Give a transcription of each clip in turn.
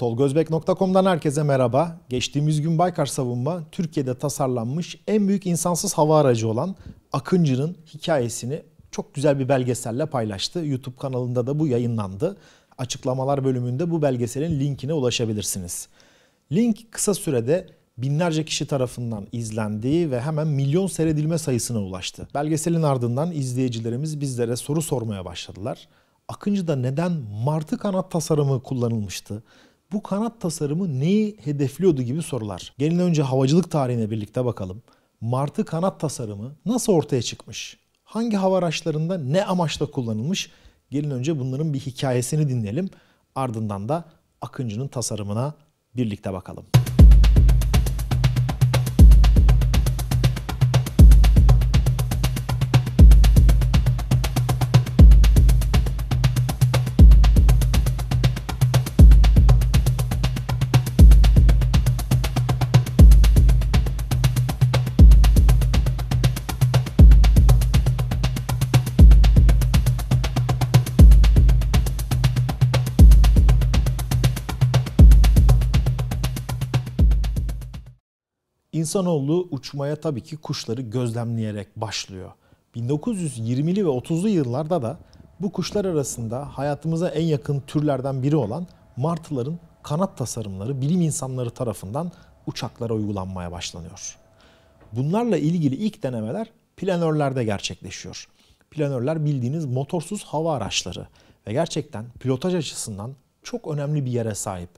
Tolgozbek.com'dan herkese merhaba. Geçtiğimiz gün Baykar Savunma Türkiye'de tasarlanmış en büyük insansız hava aracı olan Akıncı'nın hikayesini çok güzel bir belgeselle paylaştı. YouTube kanalında da bu yayınlandı. Açıklamalar bölümünde bu belgeselin linkine ulaşabilirsiniz. Link kısa sürede binlerce kişi tarafından izlendiği ve hemen milyon seyredilme sayısına ulaştı. Belgeselin ardından izleyicilerimiz bizlere soru sormaya başladılar. Akıncı'da neden martı kanat tasarımı kullanılmıştı? Bu kanat tasarımı neyi hedefliyordu gibi sorular. Gelin önce havacılık tarihine birlikte bakalım. Martı kanat tasarımı nasıl ortaya çıkmış? Hangi hava araçlarında ne amaçla kullanılmış? Gelin önce bunların bir hikayesini dinleyelim. Ardından da Akıncı'nın tasarımına birlikte bakalım. İnsanoğlu uçmaya tabii ki kuşları gözlemleyerek başlıyor. 1920'li ve 30'lu yıllarda da bu kuşlar arasında hayatımıza en yakın türlerden biri olan martıların kanat tasarımları bilim insanları tarafından uçaklara uygulanmaya başlanıyor. Bunlarla ilgili ilk denemeler planörlerde gerçekleşiyor. Planörler bildiğiniz motorsuz hava araçları ve gerçekten pilotaj açısından çok önemli bir yere sahip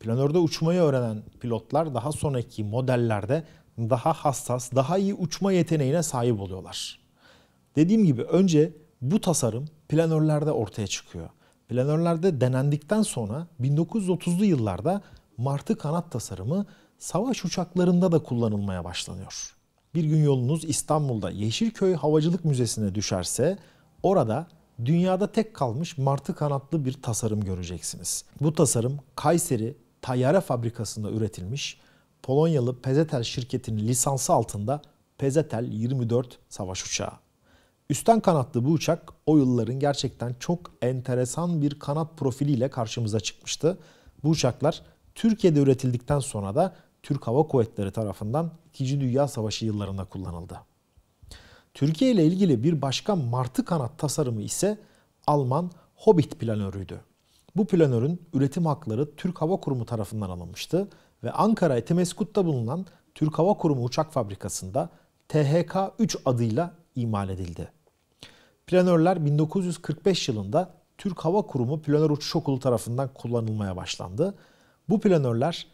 planörde uçmayı öğrenen pilotlar daha sonraki modellerde daha hassas, daha iyi uçma yeteneğine sahip oluyorlar. Dediğim gibi önce bu tasarım planörlerde ortaya çıkıyor. Planörlerde denendikten sonra 1930'lu yıllarda martı kanat tasarımı savaş uçaklarında da kullanılmaya başlanıyor. Bir gün yolunuz İstanbul'da Yeşilköy Havacılık Müzesi'ne düşerse orada dünyada tek kalmış martı kanatlı bir tasarım göreceksiniz. Bu tasarım Kayseri tayyare fabrikasında üretilmiş Polonyalı Pezetel şirketinin lisansı altında Pezetel 24 savaş uçağı. Üstten kanatlı bu uçak o yılların gerçekten çok enteresan bir kanat profiliyle karşımıza çıkmıştı. Bu uçaklar Türkiye'de üretildikten sonra da Türk Hava Kuvvetleri tarafından 2. Dünya Savaşı yıllarında kullanıldı. Türkiye ile ilgili bir başka martı kanat tasarımı ise Alman Hobbit planörüydü. Bu planörün üretim hakları Türk Hava Kurumu tarafından alınmıştı ve Ankara Etimeskut'ta bulunan Türk Hava Kurumu uçak fabrikasında THK-3 adıyla imal edildi. Planörler 1945 yılında Türk Hava Kurumu Planör Uçuş Okulu tarafından kullanılmaya başlandı. Bu planörler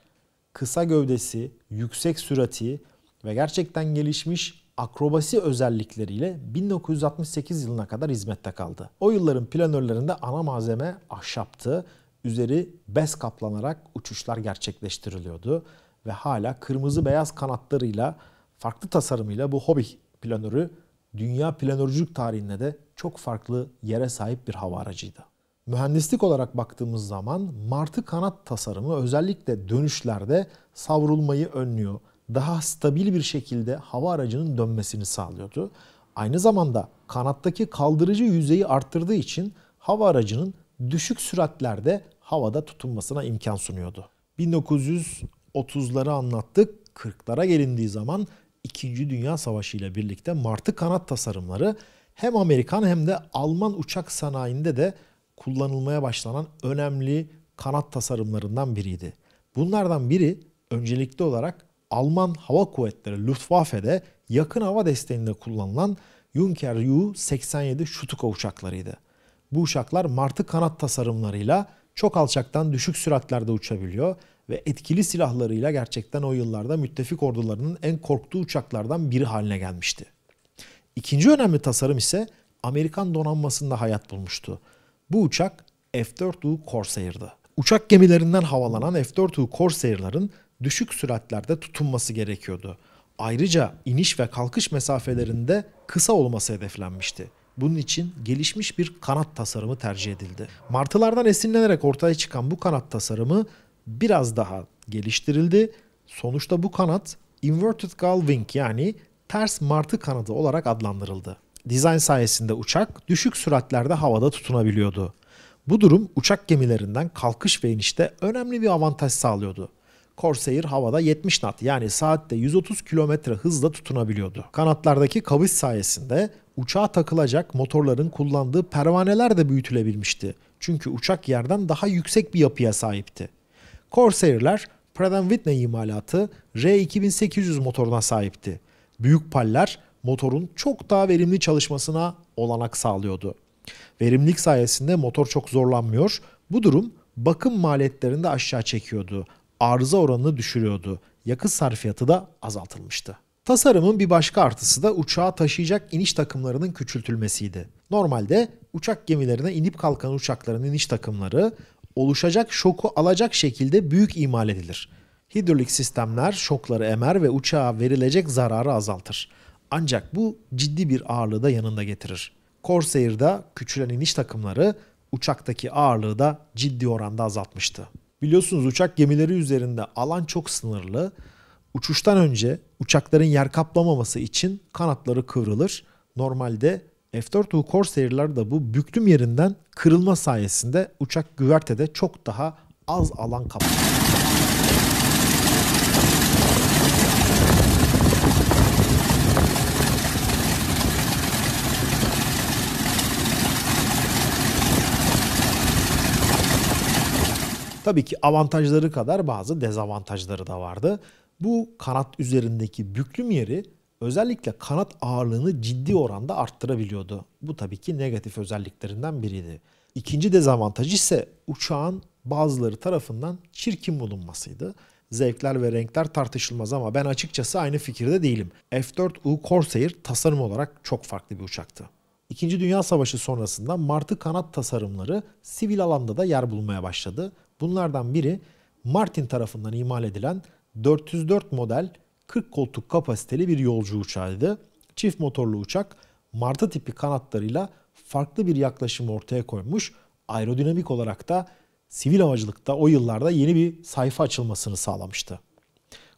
kısa gövdesi, yüksek sürati ve gerçekten gelişmiş akrobasi özellikleriyle 1968 yılına kadar hizmette kaldı. O yılların planörlerinde ana malzeme ahşaptı. Üzeri bez kaplanarak uçuşlar gerçekleştiriliyordu ve hala kırmızı beyaz kanatlarıyla farklı tasarımıyla bu hobi planörü dünya planörcülük tarihinde de çok farklı yere sahip bir hava aracıydı. Mühendislik olarak baktığımız zaman martı kanat tasarımı özellikle dönüşlerde savrulmayı önlüyor daha stabil bir şekilde hava aracının dönmesini sağlıyordu. Aynı zamanda kanattaki kaldırıcı yüzeyi arttırdığı için hava aracının düşük süratlerde havada tutunmasına imkan sunuyordu. 1930'ları anlattık. 40'lara gelindiği zaman 2. Dünya Savaşı ile birlikte martı kanat tasarımları hem Amerikan hem de Alman uçak sanayinde de kullanılmaya başlanan önemli kanat tasarımlarından biriydi. Bunlardan biri öncelikli olarak Alman Hava Kuvvetleri Luftwaffe'de yakın hava desteğinde kullanılan Junker U-87 Stuka uçaklarıydı. Bu uçaklar martı kanat tasarımlarıyla çok alçaktan düşük süratlerde uçabiliyor ve etkili silahlarıyla gerçekten o yıllarda müttefik ordularının en korktuğu uçaklardan biri haline gelmişti. İkinci önemli tasarım ise Amerikan donanmasında hayat bulmuştu. Bu uçak F-4U Corsair'dı. Uçak gemilerinden havalanan F-4U Corsair'ların düşük süratlerde tutunması gerekiyordu. Ayrıca iniş ve kalkış mesafelerinde kısa olması hedeflenmişti. Bunun için gelişmiş bir kanat tasarımı tercih edildi. Martılardan esinlenerek ortaya çıkan bu kanat tasarımı biraz daha geliştirildi. Sonuçta bu kanat inverted gull wing yani ters martı kanadı olarak adlandırıldı. Dizayn sayesinde uçak düşük süratlerde havada tutunabiliyordu. Bu durum uçak gemilerinden kalkış ve inişte önemli bir avantaj sağlıyordu. Corsair havada 70 knot yani saatte 130 km hızla tutunabiliyordu. Kanatlardaki kavis sayesinde uçağa takılacak motorların kullandığı pervaneler de büyütülebilmişti. Çünkü uçak yerden daha yüksek bir yapıya sahipti. Corsair'ler Pratt Whitney imalatı R2800 motoruna sahipti. Büyük paller motorun çok daha verimli çalışmasına olanak sağlıyordu. Verimlilik sayesinde motor çok zorlanmıyor. Bu durum bakım maliyetlerini de aşağı çekiyordu arıza oranını düşürüyordu. Yakıt sarfiyatı da azaltılmıştı. Tasarımın bir başka artısı da uçağa taşıyacak iniş takımlarının küçültülmesiydi. Normalde uçak gemilerine inip kalkan uçakların iniş takımları oluşacak şoku alacak şekilde büyük imal edilir. Hidrolik sistemler şokları emer ve uçağa verilecek zararı azaltır. Ancak bu ciddi bir ağırlığı da yanında getirir. Corsair'da küçülen iniş takımları uçaktaki ağırlığı da ciddi oranda azaltmıştı. Biliyorsunuz uçak gemileri üzerinde alan çok sınırlı. Uçuştan önce uçakların yer kaplamaması için kanatları kıvrılır. Normalde F-4U Corsair'lar da bu büklüm yerinden kırılma sayesinde uçak güvertede çok daha az alan kaplar. Tabii ki avantajları kadar bazı dezavantajları da vardı. Bu kanat üzerindeki büklüm yeri özellikle kanat ağırlığını ciddi oranda arttırabiliyordu. Bu tabii ki negatif özelliklerinden biriydi. İkinci dezavantaj ise uçağın bazıları tarafından çirkin bulunmasıydı. Zevkler ve renkler tartışılmaz ama ben açıkçası aynı fikirde değilim. F4U Corsair tasarım olarak çok farklı bir uçaktı. İkinci Dünya Savaşı sonrasında martı kanat tasarımları sivil alanda da yer bulmaya başladı. Bunlardan biri Martin tarafından imal edilen 404 model 40 koltuk kapasiteli bir yolcu uçağıydı. Çift motorlu uçak martı tipi kanatlarıyla farklı bir yaklaşımı ortaya koymuş. Aerodinamik olarak da sivil havacılıkta o yıllarda yeni bir sayfa açılmasını sağlamıştı.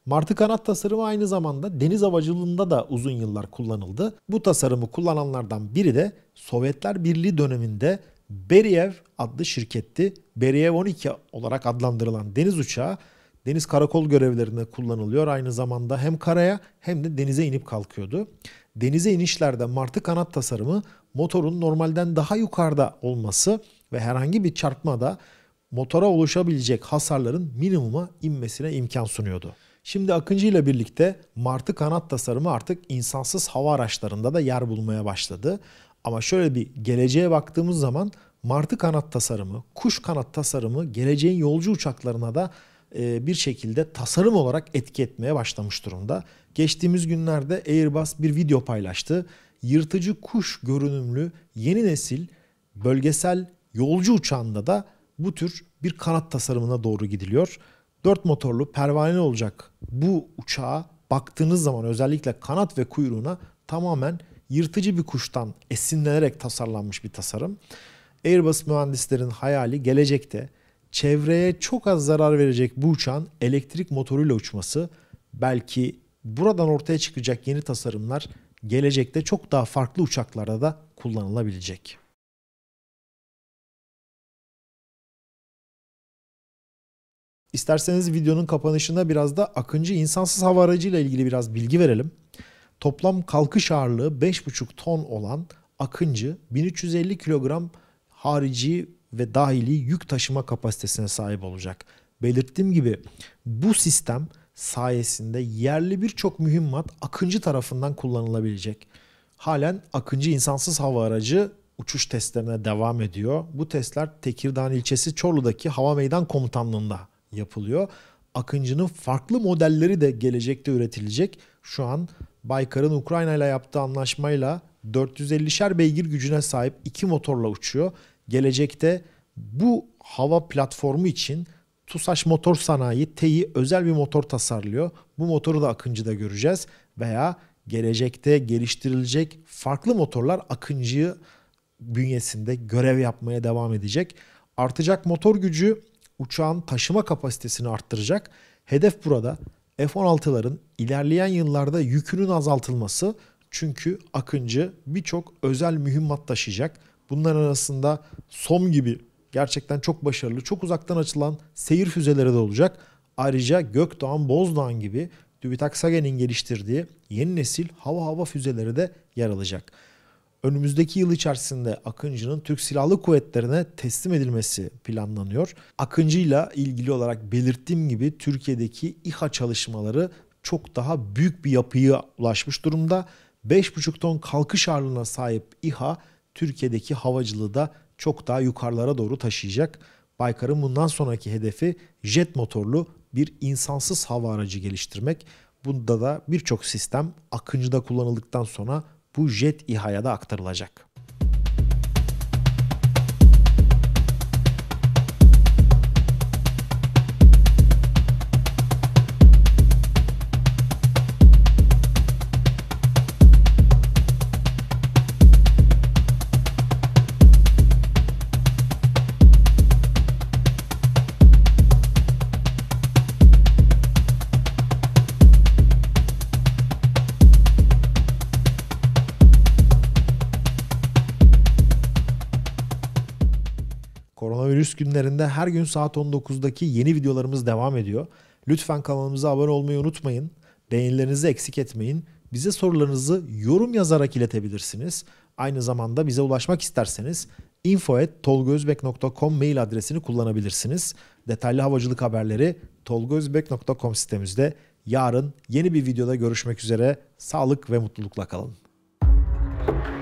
Martı kanat tasarımı aynı zamanda deniz havacılığında da uzun yıllar kullanıldı. Bu tasarımı kullananlardan biri de Sovyetler Birliği döneminde Beriev adlı şirketti. Beriev 12 olarak adlandırılan deniz uçağı deniz karakol görevlerinde kullanılıyor. Aynı zamanda hem karaya hem de denize inip kalkıyordu. Denize inişlerde martı kanat tasarımı motorun normalden daha yukarıda olması ve herhangi bir çarpmada motora oluşabilecek hasarların minimuma inmesine imkan sunuyordu. Şimdi Akıncı ile birlikte martı kanat tasarımı artık insansız hava araçlarında da yer bulmaya başladı. Ama şöyle bir geleceğe baktığımız zaman martı kanat tasarımı, kuş kanat tasarımı geleceğin yolcu uçaklarına da e, bir şekilde tasarım olarak etki etmeye başlamış durumda. Geçtiğimiz günlerde Airbus bir video paylaştı. Yırtıcı kuş görünümlü yeni nesil bölgesel yolcu uçağında da bu tür bir kanat tasarımına doğru gidiliyor. Dört motorlu pervane olacak bu uçağa baktığınız zaman özellikle kanat ve kuyruğuna tamamen yırtıcı bir kuştan esinlenerek tasarlanmış bir tasarım. Airbus mühendislerin hayali gelecekte çevreye çok az zarar verecek bu uçağın elektrik motoruyla uçması belki buradan ortaya çıkacak yeni tasarımlar gelecekte çok daha farklı uçaklarda da kullanılabilecek. İsterseniz videonun kapanışında biraz da Akıncı insansız hava aracıyla ilgili biraz bilgi verelim. Toplam kalkış ağırlığı 5,5 ton olan Akıncı 1350 kilogram harici ve dahili yük taşıma kapasitesine sahip olacak. Belirttiğim gibi bu sistem sayesinde yerli birçok mühimmat Akıncı tarafından kullanılabilecek. Halen Akıncı insansız hava aracı uçuş testlerine devam ediyor. Bu testler Tekirdağ ilçesi Çorlu'daki Hava Meydan Komutanlığı'nda yapılıyor. Akıncı'nın farklı modelleri de gelecekte üretilecek. Şu an Baykar'ın Ukrayna ile yaptığı anlaşmayla 450'şer beygir gücüne sahip iki motorla uçuyor. Gelecekte bu hava platformu için TUSAŞ Motor Sanayi TEİ özel bir motor tasarlıyor. Bu motoru da Akıncı'da göreceğiz veya gelecekte geliştirilecek farklı motorlar Akıncı'yı bünyesinde görev yapmaya devam edecek. Artacak motor gücü uçağın taşıma kapasitesini arttıracak. Hedef burada F-16'ların ilerleyen yıllarda yükünün azaltılması çünkü Akıncı birçok özel mühimmat taşıyacak. Bunlar arasında SOM gibi gerçekten çok başarılı, çok uzaktan açılan seyir füzeleri de olacak. Ayrıca Gökdoğan, Bozdoğan gibi TÜBİTAK Sagen'in geliştirdiği yeni nesil hava hava füzeleri de yer alacak önümüzdeki yıl içerisinde Akıncı'nın Türk Silahlı Kuvvetleri'ne teslim edilmesi planlanıyor. Akıncı'yla ilgili olarak belirttiğim gibi Türkiye'deki İHA çalışmaları çok daha büyük bir yapıya ulaşmış durumda. 5,5 ton kalkış ağırlığına sahip İHA Türkiye'deki havacılığı da çok daha yukarılara doğru taşıyacak. Baykar'ın bundan sonraki hedefi jet motorlu bir insansız hava aracı geliştirmek. Bunda da birçok sistem Akıncı'da kullanıldıktan sonra bu jet İHA'ya da aktarılacak. Koronavirüs günlerinde her gün saat 19'daki yeni videolarımız devam ediyor. Lütfen kanalımıza abone olmayı unutmayın. Beğenilerinizi eksik etmeyin. Bize sorularınızı yorum yazarak iletebilirsiniz. Aynı zamanda bize ulaşmak isterseniz info.tolgozbek.com mail adresini kullanabilirsiniz. Detaylı havacılık haberleri tolgozbek.com sitemizde. Yarın yeni bir videoda görüşmek üzere. Sağlık ve mutlulukla kalın.